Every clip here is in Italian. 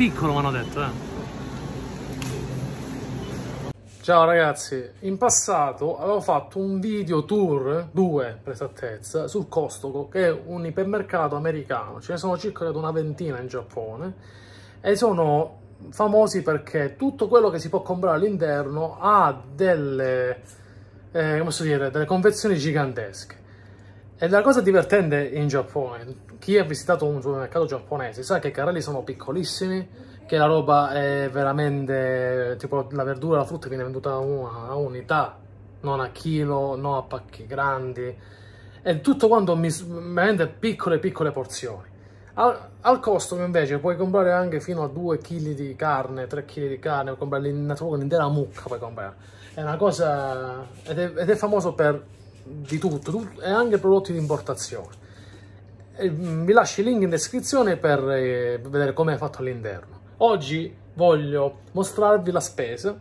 piccolo mi hanno detto, eh. Ciao ragazzi, in passato avevo fatto un video tour, 2 per esattezza, sul Costoco, che è un ipermercato americano, ce ne sono circa una ventina in Giappone, e sono famosi perché tutto quello che si può comprare all'interno ha delle, eh, dire, delle convenzioni gigantesche. E la cosa divertente in Giappone, chi ha visitato un supermercato giapponese sa che i carrelli sono piccolissimi, che la roba è veramente, tipo la verdura, la frutta viene venduta a, una, a unità, non a chilo, non a pacchi grandi, è tutto quanto mi, vende piccole piccole porzioni. Al, al costo invece puoi comprare anche fino a 2 kg di carne, 3 kg di carne, puoi comprare l'intera mucca puoi comprare. È una cosa, ed è, ed è famoso per di tutto, tutto, e anche prodotti di importazione. E mm, vi lascio il link in descrizione per eh, vedere come è fatto all'interno. Oggi voglio mostrarvi la spesa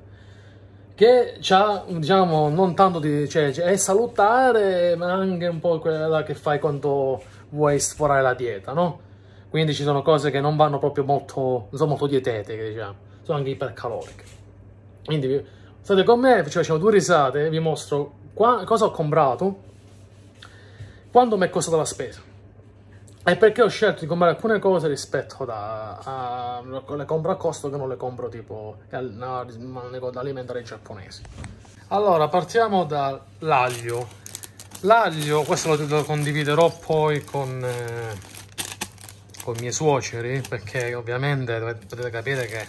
che ha, diciamo, non tanto di... Cioè, cioè, è salutare, ma anche un po' quella che fai quando vuoi sforare la dieta, no? Quindi ci sono cose che non vanno proprio molto... sono molto dietetiche, diciamo. Sono anche ipercaloriche. Quindi state con me, ci facciamo due risate e vi mostro Qua, cosa ho comprato? Quando mi è costata la spesa? E perché ho scelto di comprare alcune cose rispetto da, a, le compro a costo che non le compro tipo alimentare alimentari giapponesi. Allora, partiamo dall'aglio. L'aglio, questo lo, lo, condividerò poi con, eh, con i miei suoceri, perché ovviamente potete capire che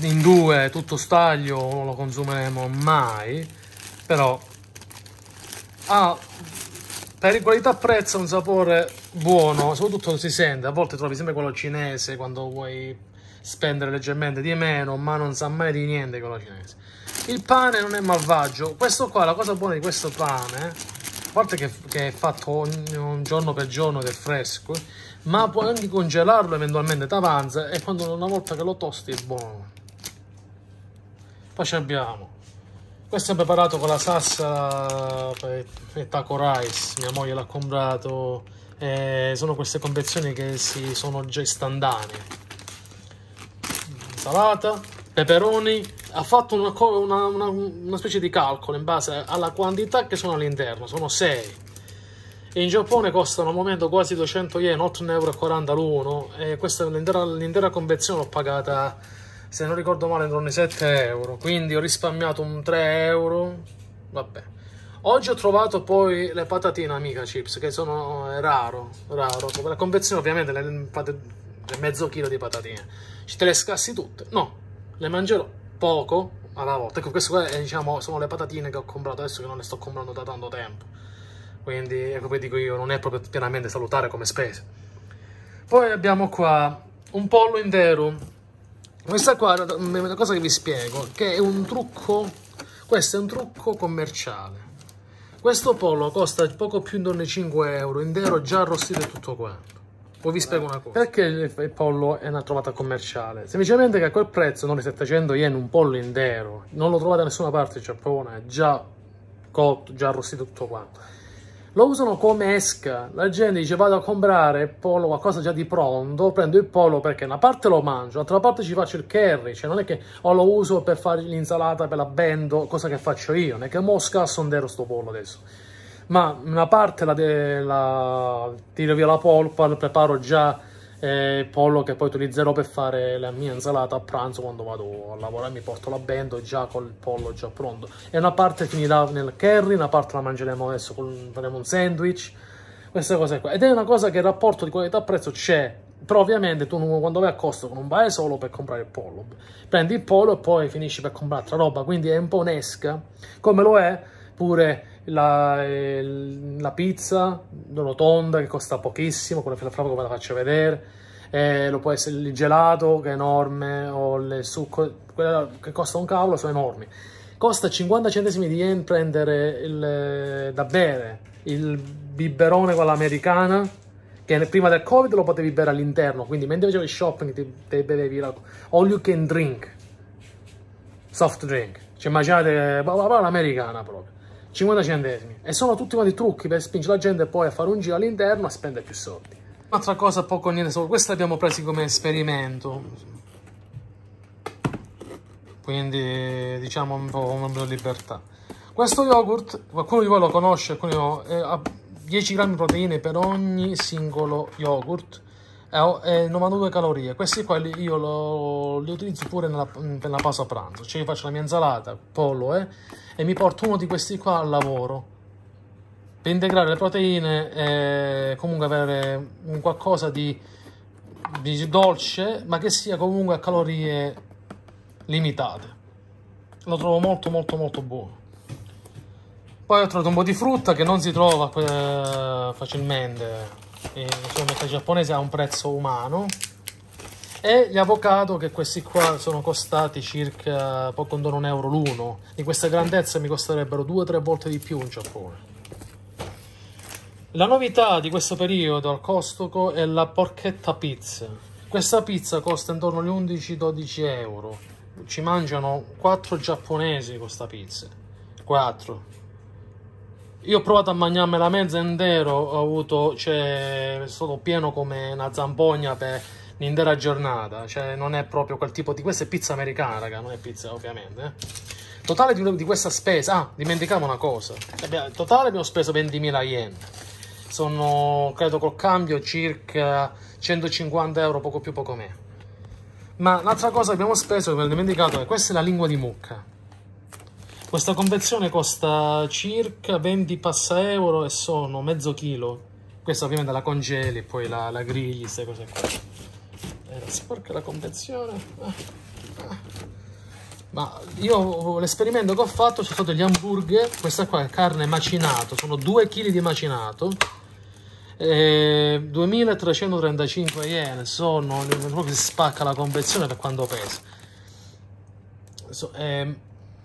in due tutto staglio non lo consumeremo mai, però ha ah, per qualità prezzo un sapore buono, soprattutto si sente, a volte trovi sempre quello cinese quando vuoi spendere leggermente di meno, ma non sa mai di niente quello cinese. Il pane non è malvagio, questo qua, la cosa buona di questo pane, a parte che, che è fatto ogni, un giorno per giorno ed è fresco, ma puoi anche congelarlo eventualmente, t'avanza e quando una volta che lo tosti è buono. Poi abbiamo questo è preparato con la salsa e taco rice mia moglie l'ha comprato eh, sono queste confezioni che si sono già istantanee salata peperoni ha fatto una, una, una, una specie di calcolo in base alla quantità che sono all'interno sono 6 in Giappone costano al momento quasi 200 yen, 8,40 euro l'uno e questa l'intera, l'intera confezione l'ho pagata se non ricordo male erano 7 euro quindi ho risparmiato un 3 euro vabbè oggi ho trovato poi le patatine amica chips che sono eh, raro raro la confezione ovviamente le, le mezzo chilo di patatine ci te le scassi tutte no le mangerò poco alla volta ecco queste qua diciamo sono le patatine che ho comprato adesso che non le sto comprando da tanto tempo quindi ecco che dico io non è proprio pienamente salutare come spese poi abbiamo qua un pollo intero questa qua è una cosa che vi spiego, che è un trucco, questo è un trucco commerciale. Questo pollo costa poco più di 5 euro, intero, già arrostito e tutto quanto. Poi vi spiego una cosa. Perché il pollo è una trovata commerciale? Semplicemente che a quel prezzo, non 700 yen, un pollo intero, non lo trovate da nessuna parte in Giappone, è già cotto, già arrostito tutto quanto lo usano come esca. La gente dice vado a comprare pollo, qualcosa già di pronto, prendo il pollo perché una parte lo mangio, l'altra parte ci faccio il curry, cioè non è che o oh, lo uso per fare l'insalata, per la bendo, cosa che faccio io, non è che mo scasso intero sto pollo adesso. Ma una parte la, de, la tiro via la polpa, la preparo già e pollo che poi utilizzerò per fare la mia insalata a pranzo quando vado a lavorare mi porto la bento già con il pollo già pronto e una parte finirà nel curry una parte la mangeremo adesso con, faremo un sandwich queste cose qua ed è una cosa che il rapporto di qualità prezzo c'è però ovviamente tu quando vai a Costco non vai solo per comprare il pollo prendi il pollo e poi finisci per comprare altra roba quindi è un po' un'esca come lo è pure la, eh, la pizza rotonda che costa pochissimo, quella fra poco ve la faccio vedere, eh, lo può essere il gelato che è enorme o il succo, quella che costa un cavolo sono enormi. Costa 50 centesimi di yen prendere il, eh, da bere il biberone con l'americana che prima del covid lo potevi bere all'interno, quindi mentre facevi shopping ti, ti bevevi la all you can drink, soft drink, cioè immaginate, parola americana proprio. 50 centesimi. E sono tutti quanti trucchi per spingere la gente poi a fare un giro all'interno e spendere più soldi. Un'altra cosa poco niente solo, questa l'abbiamo presa come esperimento. Quindi diciamo un po' un po' di libertà. Questo yogurt, qualcuno di voi lo conosce, alcuni no, eh, ha 10 grammi di proteine per ogni singolo yogurt è 92 calorie. Questi quelli io lo, li utilizzo pure nella, per la pausa pranzo. Cioè, io faccio la mia insalata, pollo eh, e mi porto uno di questi qua al lavoro per integrare le proteine e eh, comunque avere un qualcosa di, di dolce, ma che sia comunque a calorie limitate. Lo trovo molto, molto, molto buono. Poi ho trovato un po' di frutta che non si trova eh, facilmente eh, il giapponese ha un prezzo umano e gli avocado che questi qua sono costati circa poco intorno un euro l'uno di questa grandezza mi costerebbero due o tre volte di più in Giappone la novità di questo periodo al Costoco è la porchetta pizza questa pizza costa intorno agli 11-12 euro ci mangiano 4 giapponesi questa pizza 4 io ho provato a mangiarmela mezza intero, ho avuto, cioè, sono pieno come una zampogna per l'intera giornata, cioè non è proprio quel tipo di, questa è pizza americana, raga, non è pizza ovviamente. Eh. Totale di, di, questa spesa, ah, dimenticavo una cosa, abbiamo, totale abbiamo speso 20.000 yen, sono, credo col cambio, circa 150 euro, poco più, poco meno. Ma l'altra cosa che abbiamo speso, che mi ho dimenticato, è questa è la lingua di mucca questa confezione costa circa 20 passa euro e sono mezzo chilo. Questa ovviamente la congeli e poi la, la grigli, queste cose qua. Era eh, sporca la confezione. Ma io l'esperimento che ho fatto sono stati gli hamburger, questa qua è carne macinato, sono 2 kg di macinato. 2335 yen sono proprio si spacca la confezione per quanto pesa so, eh,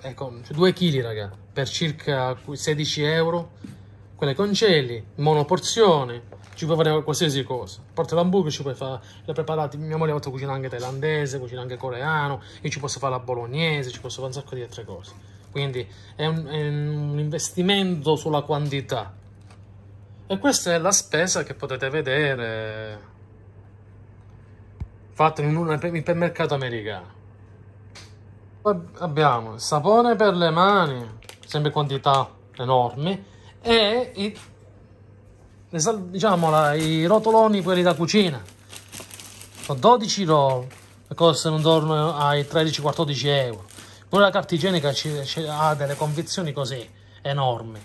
ecco, 2 cioè, kg raga, per circa 16 euro, quelle con congelli, monoporzione, ci puoi fare qualsiasi cosa. Porta l'hamburger, ci puoi fare, le preparate, mia moglie ha fatto cucina anche thailandese, cucina anche coreano, io ci posso fare la bolognese, ci posso fare un sacco di altre cose. Quindi è un, è un investimento sulla quantità. E questa è la spesa che potete vedere fatta in un ipermercato americano. Poi abbiamo il sapone per le mani, sempre quantità enormi, e i, diciamo, i rotoloni, quelli da cucina. Sono 12 roll, costano intorno ai 13-14 euro. Pure la carta igienica ha delle convinzioni così enormi.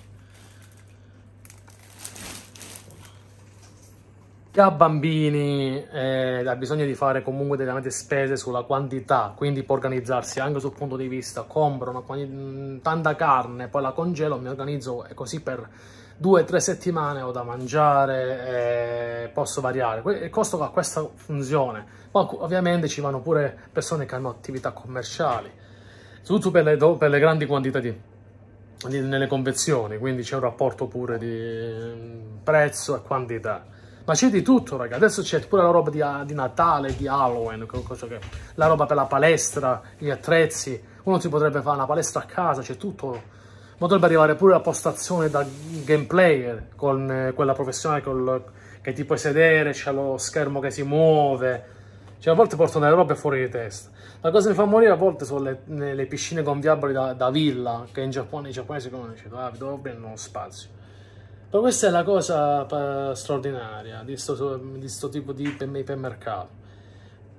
da bambini eh, ha bisogno di fare comunque delle spese sulla quantità, quindi può organizzarsi anche sul punto di vista, compro una, mm, tanta carne, poi la congelo, mi organizzo così per due o tre settimane ho da mangiare, eh, posso variare. Il costo ha questa funzione, poi ovviamente ci vanno pure persone che hanno attività commerciali, soprattutto per le, per le grandi quantità di nelle confezioni, quindi c'è un rapporto pure di mm, prezzo e quantità. Ma c'è di tutto, raga. Adesso c'è pure la roba di, ah, di Natale, di Halloween, che, la roba per la palestra, gli attrezzi. Uno si potrebbe fare una palestra a casa, c'è tutto. potrebbe arrivare pure la postazione da gameplayer con eh, quella professionale col, che ti puoi sedere, c'è lo schermo che si muove. Cioè, a volte portano delle robe fuori di testa. La cosa che mi fa morire a volte sono le, le piscine gonfiabili da, da, villa, che in Giappone i giapponesi come dicono, ah, vi devo uno spazio. Però questa è la cosa straordinaria di questo tipo di ipermercato.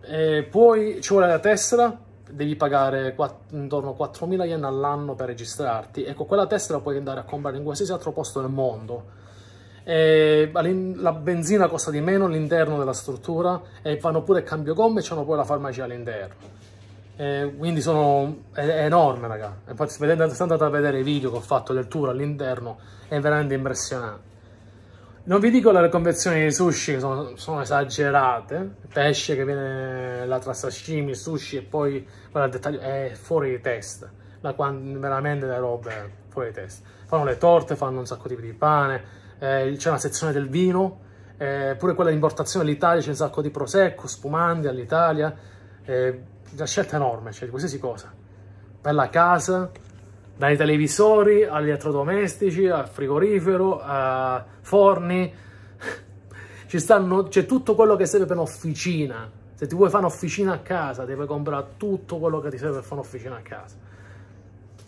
E poi ci vuole la tessera, devi pagare intorno a 4.000 yen all'anno per registrarti e con quella tessera puoi andare a comprare in qualsiasi altro posto del mondo. E la benzina costa di meno all'interno della struttura e fanno pure il cambio gomme e c'hanno poi la farmacia all'interno. Eh, quindi sono, è, è, enorme raga infatti se andate a vedere i video che ho fatto del tour all'interno è veramente impressionante non vi dico le convenzioni di sushi che sono, sono esagerate pesce che viene la tra sashimi, sushi e poi guarda, dettaglio, è fuori di testa la, veramente le robe fuori di testa fanno le torte, fanno un sacco di di pane eh, c'è una sezione del vino eh, pure quella di importazione all'Italia c'è un sacco di prosecco, spumanti all'Italia eh, una scelta enorme, cioè di qualsiasi cosa. Per la casa, dai televisori agli elettrodomestici, al frigorifero, a forni. Ci stanno, c'è tutto quello che serve per un'officina. Se ti vuoi fare un'officina a casa, devi comprare tutto quello che ti serve per fare un'officina a casa.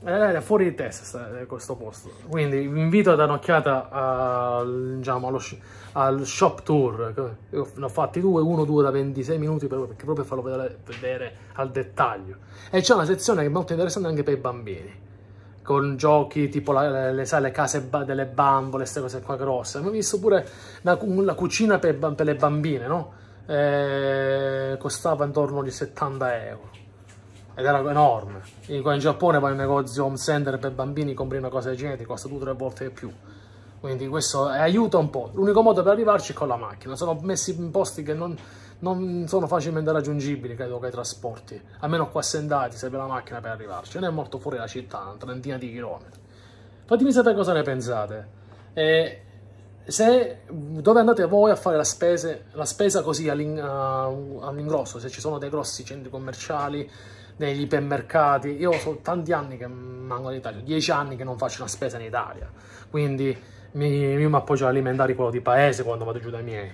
Eh, è fuori di testa eh, questo posto. Quindi vi invito a dare un'occhiata al, diciamo, allo, al shop tour. Ne ho fatti due, uno due da 26 minuti per, perché proprio farlo vedere, vedere al dettaglio. E c'è una sezione che è molto interessante anche per i bambini con giochi tipo la, le, sai, le, case ba delle bambole, queste cose qua grosse. Abbiamo visto pure la, la cucina per, per, le bambine, no? Eh, costava intorno agli 70 euro ed era enorme. Quindi qua in Giappone vai un negozio home center per bambini, compri una cosa del genere, ti costa o tre volte di più. Quindi questo aiuta un po'. L'unico modo per arrivarci è con la macchina. Sono messi in posti che non, non sono facilmente raggiungibili, credo, che i trasporti. Almeno qua sendati serve la macchina per arrivarci. Non è molto fuori la città, una trentina di chilometri. Fatemi sapere cosa ne pensate. E se, dove andate voi a fare la, spesa, la spesa così eh, all'ingrosso, se ci sono dei grossi centri commerciali, negli ipermercati. Io sono tanti anni che manco in Italia, dieci anni che non faccio una spesa in Italia, quindi mi, mi appoggio all'alimentare quello di paese quando vado giù dai miei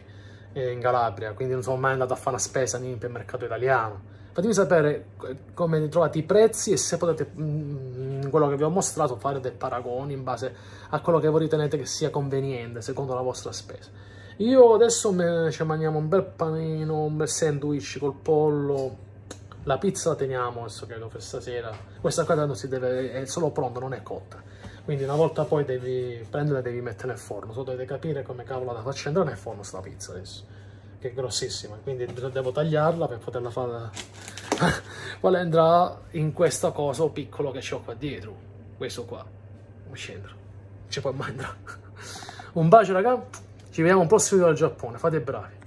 eh, in Calabria, quindi non sono mai andato a fare una spesa in un ipermercato italiano. Fatemi sapere come trovate i prezzi e se potete, in mm, mm, quello che vi ho mostrato, fare dei paragoni in base a quello che voi ritenete che sia conveniente, secondo la vostra spesa. Io adesso me, ci mangiamo un bel panino, un bel sandwich col pollo, la pizza la teniamo adesso credo per stasera. Questa qua non si deve, è solo pronta, non è cotta. Quindi una volta poi devi prenderla e devi mettere nel forno. Tu dovete capire come cavolo la faccio entrare nel forno sta pizza adesso. Che è grossissima, quindi devo tagliarla per poterla fare... Quale andrà in questa cosa piccolo che ho qua dietro. Questo qua. Non scendere. Ci può mai andare. Un bacio raga, ci vediamo un prossimo video dal Giappone, fate bravi.